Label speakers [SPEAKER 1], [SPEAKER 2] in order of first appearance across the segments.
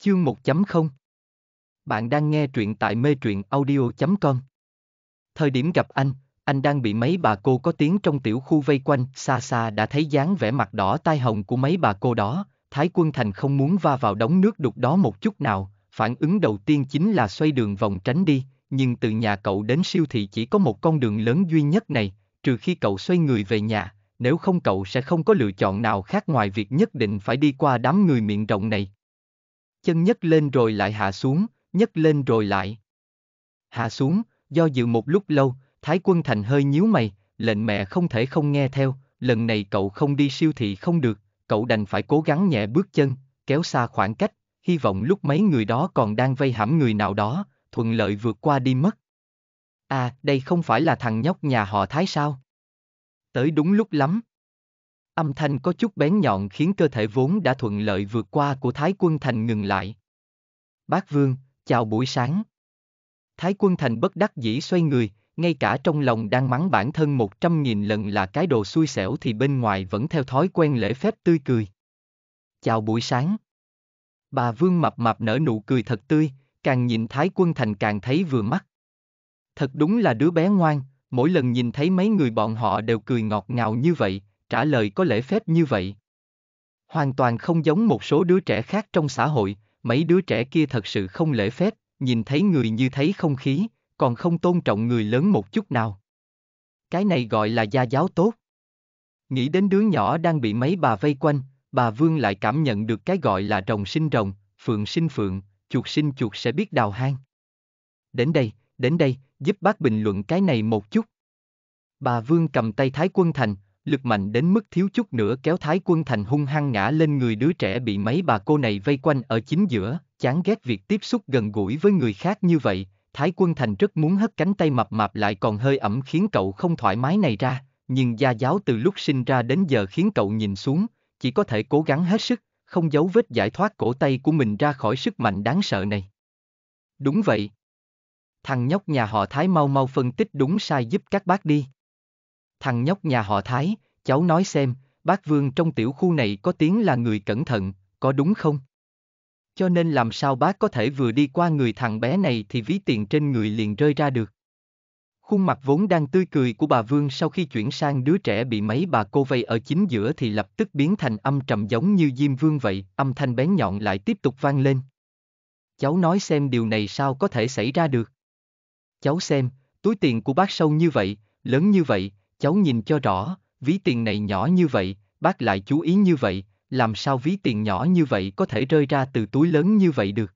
[SPEAKER 1] Chương 1.0 Bạn đang nghe truyện tại mê truyện audio.com Thời điểm gặp anh, anh đang bị mấy bà cô có tiếng trong tiểu khu vây quanh, xa xa đã thấy dáng vẻ mặt đỏ tai hồng của mấy bà cô đó, Thái Quân Thành không muốn va vào đống nước đục đó một chút nào, phản ứng đầu tiên chính là xoay đường vòng tránh đi, nhưng từ nhà cậu đến siêu thị chỉ có một con đường lớn duy nhất này, trừ khi cậu xoay người về nhà, nếu không cậu sẽ không có lựa chọn nào khác ngoài việc nhất định phải đi qua đám người miệng rộng này, chân nhấc lên rồi lại hạ xuống, nhấc lên rồi lại. Hạ xuống, do dự một lúc lâu, Thái quân thành hơi nhíu mày, lệnh mẹ không thể không nghe theo, lần này cậu không đi siêu thị không được, cậu đành phải cố gắng nhẹ bước chân, kéo xa khoảng cách, hy vọng lúc mấy người đó còn đang vây hãm người nào đó, thuận lợi vượt qua đi mất. À, đây không phải là thằng nhóc nhà họ Thái sao? Tới đúng lúc lắm, Âm thanh có chút bén nhọn khiến cơ thể vốn đã thuận lợi vượt qua của Thái Quân Thành ngừng lại. Bác Vương, chào buổi sáng. Thái Quân Thành bất đắc dĩ xoay người, ngay cả trong lòng đang mắng bản thân một trăm nghìn lần là cái đồ xui xẻo thì bên ngoài vẫn theo thói quen lễ phép tươi cười. Chào buổi sáng. Bà Vương mập mạp nở nụ cười thật tươi, càng nhìn Thái Quân Thành càng thấy vừa mắt. Thật đúng là đứa bé ngoan, mỗi lần nhìn thấy mấy người bọn họ đều cười ngọt ngào như vậy, trả lời có lễ phép như vậy. Hoàn toàn không giống một số đứa trẻ khác trong xã hội, mấy đứa trẻ kia thật sự không lễ phép, nhìn thấy người như thấy không khí, còn không tôn trọng người lớn một chút nào. Cái này gọi là gia giáo tốt. Nghĩ đến đứa nhỏ đang bị mấy bà vây quanh, bà Vương lại cảm nhận được cái gọi là rồng sinh rồng, phượng sinh phượng, chuột sinh chuột sẽ biết đào hang. Đến đây, đến đây, giúp bác bình luận cái này một chút. Bà Vương cầm tay Thái Quân Thành, lực mạnh đến mức thiếu chút nữa kéo Thái Quân Thành hung hăng ngã lên người đứa trẻ bị mấy bà cô này vây quanh ở chính giữa, chán ghét việc tiếp xúc gần gũi với người khác như vậy, Thái Quân Thành rất muốn hất cánh tay mập mạp lại còn hơi ẩm khiến cậu không thoải mái này ra, nhưng gia giáo từ lúc sinh ra đến giờ khiến cậu nhìn xuống, chỉ có thể cố gắng hết sức, không giấu vết giải thoát cổ tay của mình ra khỏi sức mạnh đáng sợ này. Đúng vậy. Thằng nhóc nhà họ Thái mau mau phân tích đúng sai giúp các bác đi thằng nhóc nhà họ Thái, cháu nói xem, bác Vương trong tiểu khu này có tiếng là người cẩn thận, có đúng không? Cho nên làm sao bác có thể vừa đi qua người thằng bé này thì ví tiền trên người liền rơi ra được. Khuôn mặt vốn đang tươi cười của bà Vương sau khi chuyển sang đứa trẻ bị mấy bà cô vây ở chính giữa thì lập tức biến thành âm trầm giống như Diêm Vương vậy, âm thanh bén nhọn lại tiếp tục vang lên. Cháu nói xem điều này sao có thể xảy ra được. Cháu xem, túi tiền của bác sâu như vậy, lớn như vậy, cháu nhìn cho rõ, ví tiền này nhỏ như vậy, bác lại chú ý như vậy, làm sao ví tiền nhỏ như vậy có thể rơi ra từ túi lớn như vậy được.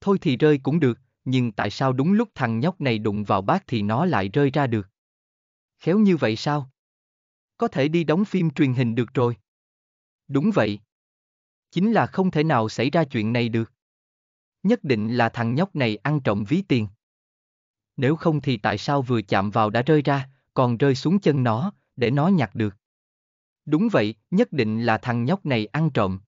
[SPEAKER 1] Thôi thì rơi cũng được, nhưng tại sao đúng lúc thằng nhóc này đụng vào bác thì nó lại rơi ra được. Khéo như vậy sao? Có thể đi đóng phim truyền hình được rồi. Đúng vậy. Chính là không thể nào xảy ra chuyện này được. Nhất định là thằng nhóc này ăn trộm ví tiền. Nếu không thì tại sao vừa chạm vào đã rơi ra, còn rơi xuống chân nó, để nó nhặt được. Đúng vậy, nhất định là thằng nhóc này ăn trộm.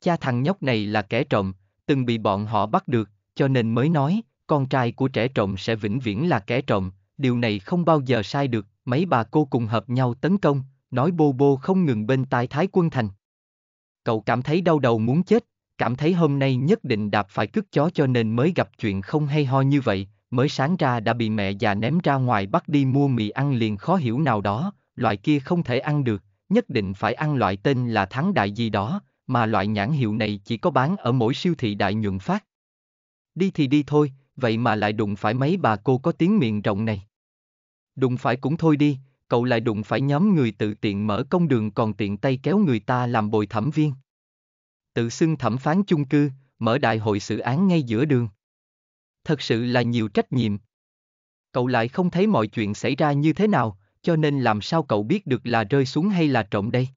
[SPEAKER 1] Cha thằng nhóc này là kẻ trộm, từng bị bọn họ bắt được, cho nên mới nói, con trai của trẻ trộm sẽ vĩnh viễn là kẻ trộm, điều này không bao giờ sai được, mấy bà cô cùng hợp nhau tấn công, nói bô bô không ngừng bên tai Thái Quân Thành. Cậu cảm thấy đau đầu muốn chết, cảm thấy hôm nay nhất định đạp phải cứt chó cho nên mới gặp chuyện không hay ho như vậy, mới sáng ra đã bị mẹ già ném ra ngoài bắt đi mua mì ăn liền khó hiểu nào đó, loại kia không thể ăn được, nhất định phải ăn loại tên là thắng đại gì đó, mà loại nhãn hiệu này chỉ có bán ở mỗi siêu thị đại nhuận phát. Đi thì đi thôi, vậy mà lại đụng phải mấy bà cô có tiếng miệng rộng này. Đụng phải cũng thôi đi, cậu lại đụng phải nhóm người tự tiện mở công đường còn tiện tay kéo người ta làm bồi thẩm viên. Tự xưng thẩm phán chung cư, mở đại hội xử án ngay giữa đường thật sự là nhiều trách nhiệm. Cậu lại không thấy mọi chuyện xảy ra như thế nào, cho nên làm sao cậu biết được là rơi xuống hay là trộm đây?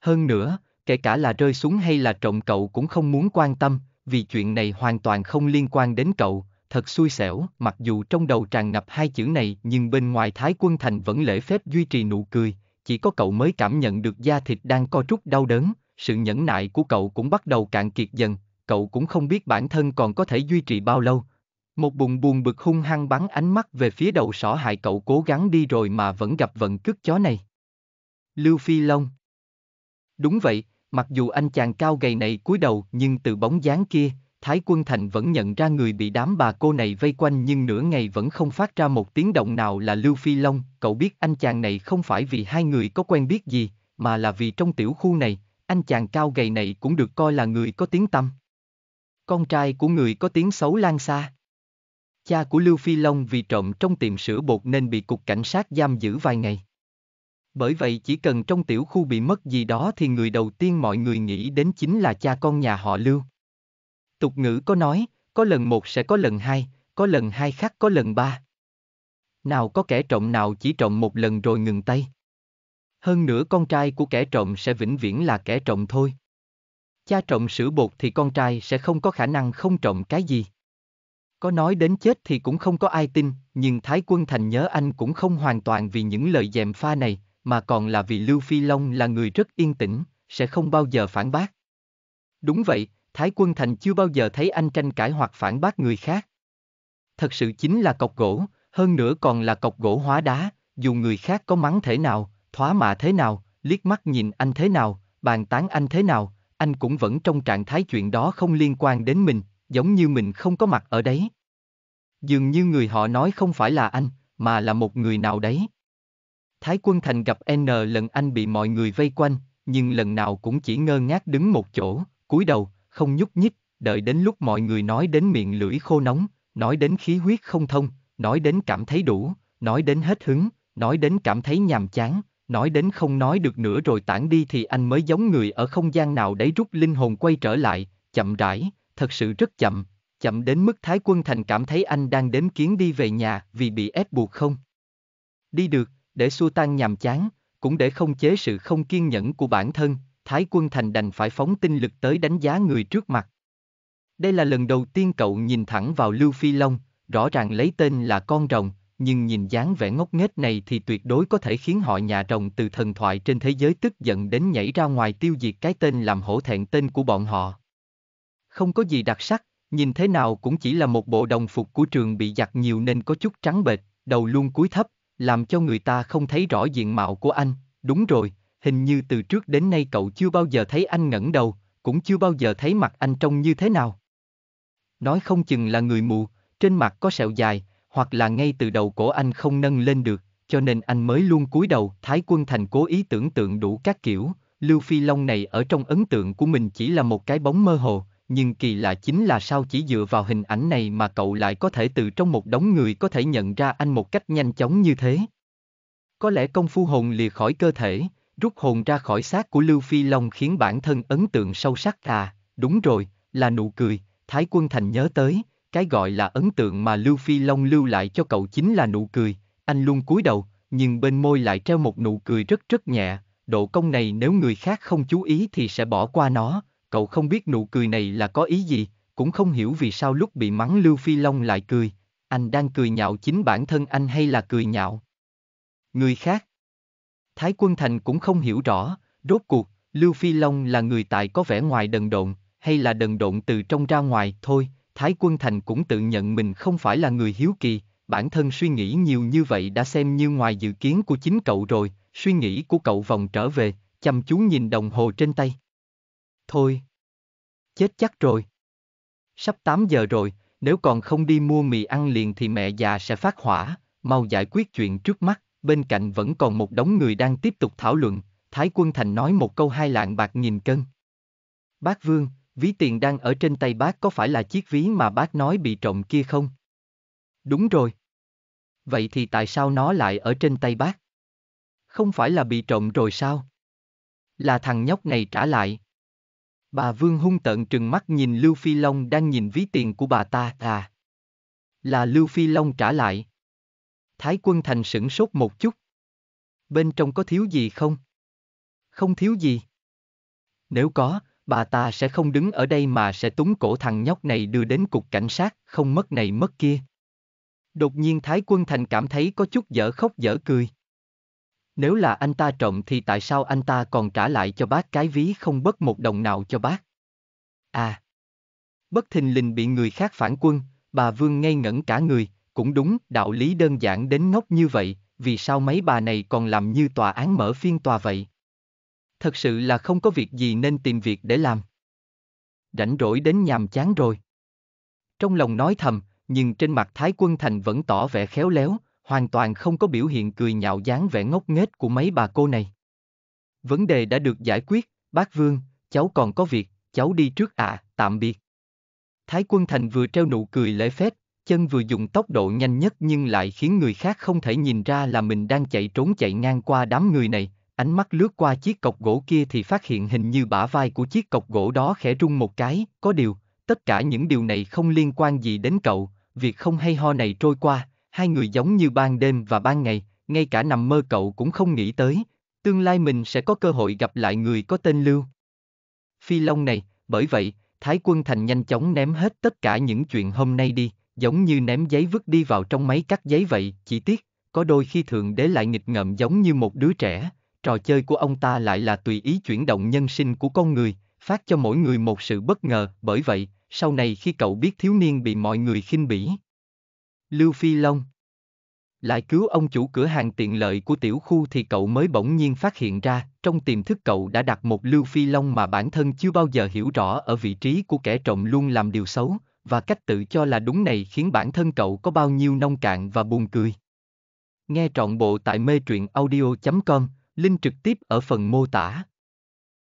[SPEAKER 1] Hơn nữa, kể cả là rơi xuống hay là trộm cậu cũng không muốn quan tâm, vì chuyện này hoàn toàn không liên quan đến cậu, thật xui xẻo, mặc dù trong đầu tràn ngập hai chữ này nhưng bên ngoài Thái Quân Thành vẫn lễ phép duy trì nụ cười, chỉ có cậu mới cảm nhận được da thịt đang co rút đau đớn, sự nhẫn nại của cậu cũng bắt đầu cạn kiệt dần, cậu cũng không biết bản thân còn có thể duy trì bao lâu, một bụng buồn bực hung hăng bắn ánh mắt về phía đầu sỏ hại cậu cố gắng đi rồi mà vẫn gặp vận cước chó này. Lưu Phi Long Đúng vậy, mặc dù anh chàng cao gầy này cúi đầu nhưng từ bóng dáng kia, Thái Quân Thành vẫn nhận ra người bị đám bà cô này vây quanh nhưng nửa ngày vẫn không phát ra một tiếng động nào là Lưu Phi Long, cậu biết anh chàng này không phải vì hai người có quen biết gì, mà là vì trong tiểu khu này, anh chàng cao gầy này cũng được coi là người có tiếng tâm Con trai của người có tiếng xấu lan xa. Cha của Lưu Phi Long vì trộm trong tiệm sữa bột nên bị cục cảnh sát giam giữ vài ngày. Bởi vậy chỉ cần trong tiểu khu bị mất gì đó thì người đầu tiên mọi người nghĩ đến chính là cha con nhà họ Lưu. Tục ngữ có nói, có lần một sẽ có lần hai, có lần hai khác có lần ba. Nào có kẻ trộm nào chỉ trộm một lần rồi ngừng tay. Hơn nữa con trai của kẻ trộm sẽ vĩnh viễn là kẻ trộm thôi. Cha trộm sữa bột thì con trai sẽ không có khả năng không trộm cái gì. Có nói đến chết thì cũng không có ai tin, nhưng Thái Quân Thành nhớ anh cũng không hoàn toàn vì những lời dèm pha này, mà còn là vì Lưu Phi Long là người rất yên tĩnh, sẽ không bao giờ phản bác. Đúng vậy, Thái Quân Thành chưa bao giờ thấy anh tranh cãi hoặc phản bác người khác. Thật sự chính là cọc gỗ, hơn nữa còn là cọc gỗ hóa đá, dù người khác có mắng thế nào, thóa mạ thế nào, liếc mắt nhìn anh thế nào, bàn tán anh thế nào, anh cũng vẫn trong trạng thái chuyện đó không liên quan đến mình, giống như mình không có mặt ở đấy. Dường như người họ nói không phải là anh, mà là một người nào đấy. Thái quân thành gặp N lần anh bị mọi người vây quanh, nhưng lần nào cũng chỉ ngơ ngác đứng một chỗ, cúi đầu, không nhúc nhích, đợi đến lúc mọi người nói đến miệng lưỡi khô nóng, nói đến khí huyết không thông, nói đến cảm thấy đủ, nói đến hết hứng, nói đến cảm thấy nhàm chán, nói đến không nói được nữa rồi tản đi thì anh mới giống người ở không gian nào đấy rút linh hồn quay trở lại, chậm rãi, thật sự rất chậm, chậm đến mức Thái Quân Thành cảm thấy anh đang đếm kiến đi về nhà vì bị ép buộc không. Đi được, để xua tan nhàm chán, cũng để không chế sự không kiên nhẫn của bản thân, Thái Quân Thành đành phải phóng tinh lực tới đánh giá người trước mặt. Đây là lần đầu tiên cậu nhìn thẳng vào Lưu Phi Long, rõ ràng lấy tên là con rồng, nhưng nhìn dáng vẻ ngốc nghếch này thì tuyệt đối có thể khiến họ nhà rồng từ thần thoại trên thế giới tức giận đến nhảy ra ngoài tiêu diệt cái tên làm hổ thẹn tên của bọn họ không có gì đặc sắc, nhìn thế nào cũng chỉ là một bộ đồng phục của trường bị giặt nhiều nên có chút trắng bệch, đầu luôn cúi thấp, làm cho người ta không thấy rõ diện mạo của anh, đúng rồi, hình như từ trước đến nay cậu chưa bao giờ thấy anh ngẩng đầu, cũng chưa bao giờ thấy mặt anh trông như thế nào. Nói không chừng là người mù, trên mặt có sẹo dài, hoặc là ngay từ đầu cổ anh không nâng lên được, cho nên anh mới luôn cúi đầu, Thái Quân Thành cố ý tưởng tượng đủ các kiểu, Lưu Phi Long này ở trong ấn tượng của mình chỉ là một cái bóng mơ hồ, nhưng kỳ lạ chính là sao chỉ dựa vào hình ảnh này mà cậu lại có thể từ trong một đống người có thể nhận ra anh một cách nhanh chóng như thế. Có lẽ công phu hồn lìa khỏi cơ thể, rút hồn ra khỏi xác của Lưu Phi Long khiến bản thân ấn tượng sâu sắc à, đúng rồi, là nụ cười, Thái Quân Thành nhớ tới, cái gọi là ấn tượng mà Lưu Phi Long lưu lại cho cậu chính là nụ cười, anh luôn cúi đầu, nhưng bên môi lại treo một nụ cười rất rất nhẹ, độ công này nếu người khác không chú ý thì sẽ bỏ qua nó, cậu không biết nụ cười này là có ý gì, cũng không hiểu vì sao lúc bị mắng Lưu Phi Long lại cười, anh đang cười nhạo chính bản thân anh hay là cười nhạo? Người khác? Thái Quân Thành cũng không hiểu rõ, rốt cuộc, Lưu Phi Long là người tại có vẻ ngoài đần độn, hay là đần độn từ trong ra ngoài, thôi, Thái Quân Thành cũng tự nhận mình không phải là người hiếu kỳ, bản thân suy nghĩ nhiều như vậy đã xem như ngoài dự kiến của chính cậu rồi, suy nghĩ của cậu vòng trở về, chăm chú nhìn đồng hồ trên tay. Thôi. Chết chắc rồi. Sắp 8 giờ rồi, nếu còn không đi mua mì ăn liền thì mẹ già sẽ phát hỏa, mau giải quyết chuyện trước mắt. Bên cạnh vẫn còn một đống người đang tiếp tục thảo luận, Thái Quân Thành nói một câu hai lạng bạc nghìn cân. Bác Vương, ví tiền đang ở trên tay bác có phải là chiếc ví mà bác nói bị trộm kia không? Đúng rồi. Vậy thì tại sao nó lại ở trên tay bác? Không phải là bị trộm rồi sao? Là thằng nhóc này trả lại. Bà Vương hung tợn trừng mắt nhìn Lưu Phi Long đang nhìn ví tiền của bà ta à. Là Lưu Phi Long trả lại. Thái quân thành sửng sốt một chút. Bên trong có thiếu gì không? Không thiếu gì. Nếu có, bà ta sẽ không đứng ở đây mà sẽ túng cổ thằng nhóc này đưa đến cục cảnh sát, không mất này mất kia. Đột nhiên Thái quân thành cảm thấy có chút dở khóc dở cười. Nếu là anh ta trộm thì tại sao anh ta còn trả lại cho bác cái ví không bất một đồng nào cho bác? À! Bất thình lình bị người khác phản quân, bà Vương ngây ngẩn cả người, cũng đúng, đạo lý đơn giản đến ngốc như vậy, vì sao mấy bà này còn làm như tòa án mở phiên tòa vậy? Thật sự là không có việc gì nên tìm việc để làm. Rảnh rỗi đến nhàm chán rồi. Trong lòng nói thầm, nhưng trên mặt Thái Quân Thành vẫn tỏ vẻ khéo léo, hoàn toàn không có biểu hiện cười nhạo dáng vẻ ngốc nghếch của mấy bà cô này. Vấn đề đã được giải quyết, bác Vương, cháu còn có việc, cháu đi trước ạ, à, tạm biệt. Thái Quân Thành vừa treo nụ cười lễ phép, chân vừa dùng tốc độ nhanh nhất nhưng lại khiến người khác không thể nhìn ra là mình đang chạy trốn chạy ngang qua đám người này, ánh mắt lướt qua chiếc cọc gỗ kia thì phát hiện hình như bả vai của chiếc cọc gỗ đó khẽ rung một cái, có điều, tất cả những điều này không liên quan gì đến cậu, việc không hay ho này trôi qua, hai người giống như ban đêm và ban ngày, ngay cả nằm mơ cậu cũng không nghĩ tới, tương lai mình sẽ có cơ hội gặp lại người có tên Lưu. Phi Long này, bởi vậy, Thái Quân Thành nhanh chóng ném hết tất cả những chuyện hôm nay đi, giống như ném giấy vứt đi vào trong máy cắt giấy vậy, chỉ tiếc, có đôi khi thượng đế lại nghịch ngợm giống như một đứa trẻ, trò chơi của ông ta lại là tùy ý chuyển động nhân sinh của con người, phát cho mỗi người một sự bất ngờ, bởi vậy, sau này khi cậu biết thiếu niên bị mọi người khinh bỉ, Lưu Phi Long lại cứu ông chủ cửa hàng tiện lợi của tiểu khu thì cậu mới bỗng nhiên phát hiện ra, trong tiềm thức cậu đã đặt một Lưu Phi Long mà bản thân chưa bao giờ hiểu rõ ở vị trí của kẻ trộm luôn làm điều xấu, và cách tự cho là đúng này khiến bản thân cậu có bao nhiêu nông cạn và buồn cười. Nghe trọn bộ tại mê truyện audio.com, link trực tiếp ở phần mô tả.